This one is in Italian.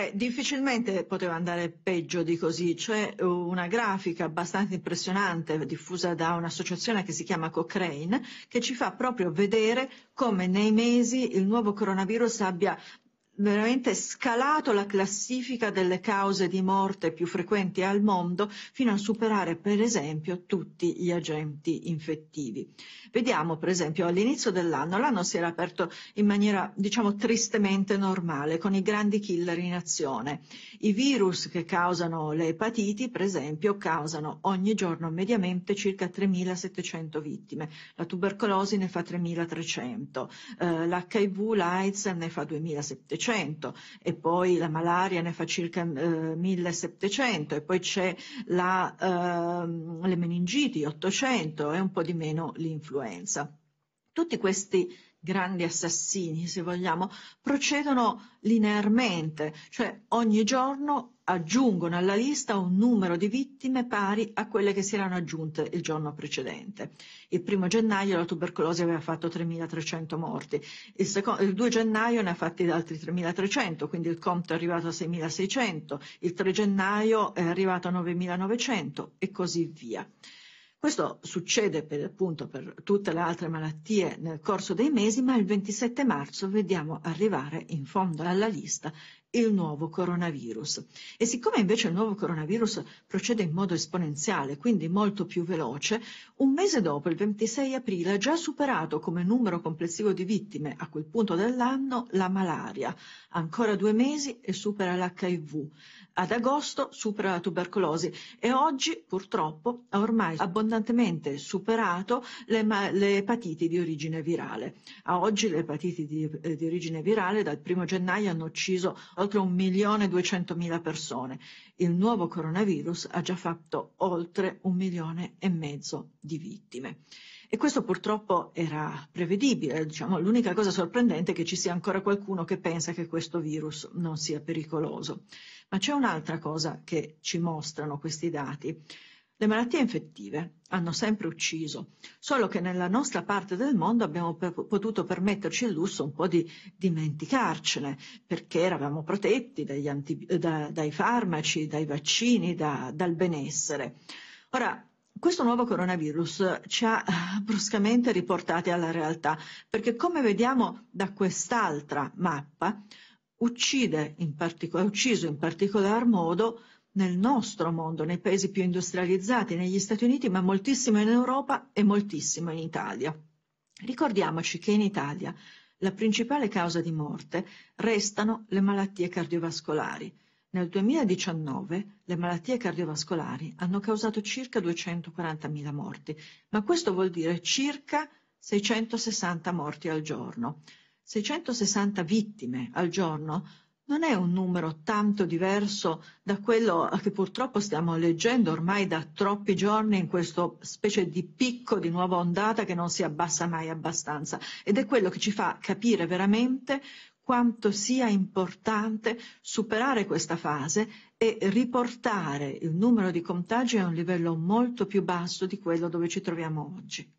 Eh, difficilmente poteva andare peggio di così, c'è cioè, eh, una grafica abbastanza impressionante diffusa da un'associazione che si chiama Cochrane che ci fa proprio vedere come nei mesi il nuovo coronavirus abbia veramente scalato la classifica delle cause di morte più frequenti al mondo fino a superare per esempio tutti gli agenti infettivi. Vediamo per esempio all'inizio dell'anno, l'anno si era aperto in maniera diciamo tristemente normale con i grandi killer in azione. I virus che causano le epatiti per esempio causano ogni giorno mediamente circa 3.700 vittime, la tubercolosi ne fa 3.300, eh, l'HIV, l'AIDS ne fa 2.700, 400 e poi la malaria ne fa circa eh, 1700 e poi c'è la, eh, le meningiti 800 e un po' di meno l'influenza tutti questi grandi assassini, se vogliamo, procedono linearmente, cioè ogni giorno aggiungono alla lista un numero di vittime pari a quelle che si erano aggiunte il giorno precedente. Il primo gennaio la tubercolosi aveva fatto 3.300 morti, il, secondo, il 2 gennaio ne ha fatti altri 3.300, quindi il conto è arrivato a 6.600, il 3 gennaio è arrivato a 9.900 e così via. Questo succede per, appunto per tutte le altre malattie nel corso dei mesi, ma il 27 marzo vediamo arrivare in fondo alla lista il nuovo coronavirus. E siccome invece il nuovo coronavirus procede in modo esponenziale, quindi molto più veloce, un mese dopo, il 26 aprile, ha già superato come numero complessivo di vittime a quel punto dell'anno la malaria. Ancora due mesi e supera l'HIV. Ad agosto supera la tubercolosi e oggi purtroppo ha ormai abbondantemente superato le, le epatiti di origine virale. A oggi le epatiti di, eh, di origine virale dal 1 gennaio hanno ucciso oltre 1.200.000 persone. Il nuovo coronavirus ha già fatto oltre un milione e mezzo di vittime. E questo purtroppo era prevedibile, diciamo, l'unica cosa sorprendente è che ci sia ancora qualcuno che pensa che questo virus non sia pericoloso. Ma c'è un'altra cosa che ci mostrano questi dati. Le malattie infettive hanno sempre ucciso, solo che nella nostra parte del mondo abbiamo per, potuto permetterci il lusso un po' di dimenticarcene, perché eravamo protetti anti, da, dai farmaci, dai vaccini, da, dal benessere. Ora, questo nuovo coronavirus ci ha eh, bruscamente riportati alla realtà, perché come vediamo da quest'altra mappa, uccide in partico- ha ucciso in particolar modo nel nostro mondo, nei paesi più industrializzati, negli Stati Uniti, ma moltissimo in Europa e moltissimo in Italia. Ricordiamoci che in Italia la principale causa di morte restano le malattie cardiovascolari. Nel 2019 le malattie cardiovascolari hanno causato circa 240.000 morti, ma questo vuol dire circa 660 morti al giorno. 660 vittime al giorno non è un numero tanto diverso da quello che purtroppo stiamo leggendo ormai da troppi giorni in questo specie di picco di nuova ondata che non si abbassa mai abbastanza ed è quello che ci fa capire veramente quanto sia importante superare questa fase e riportare il numero di contagi a un livello molto più basso di quello dove ci troviamo oggi.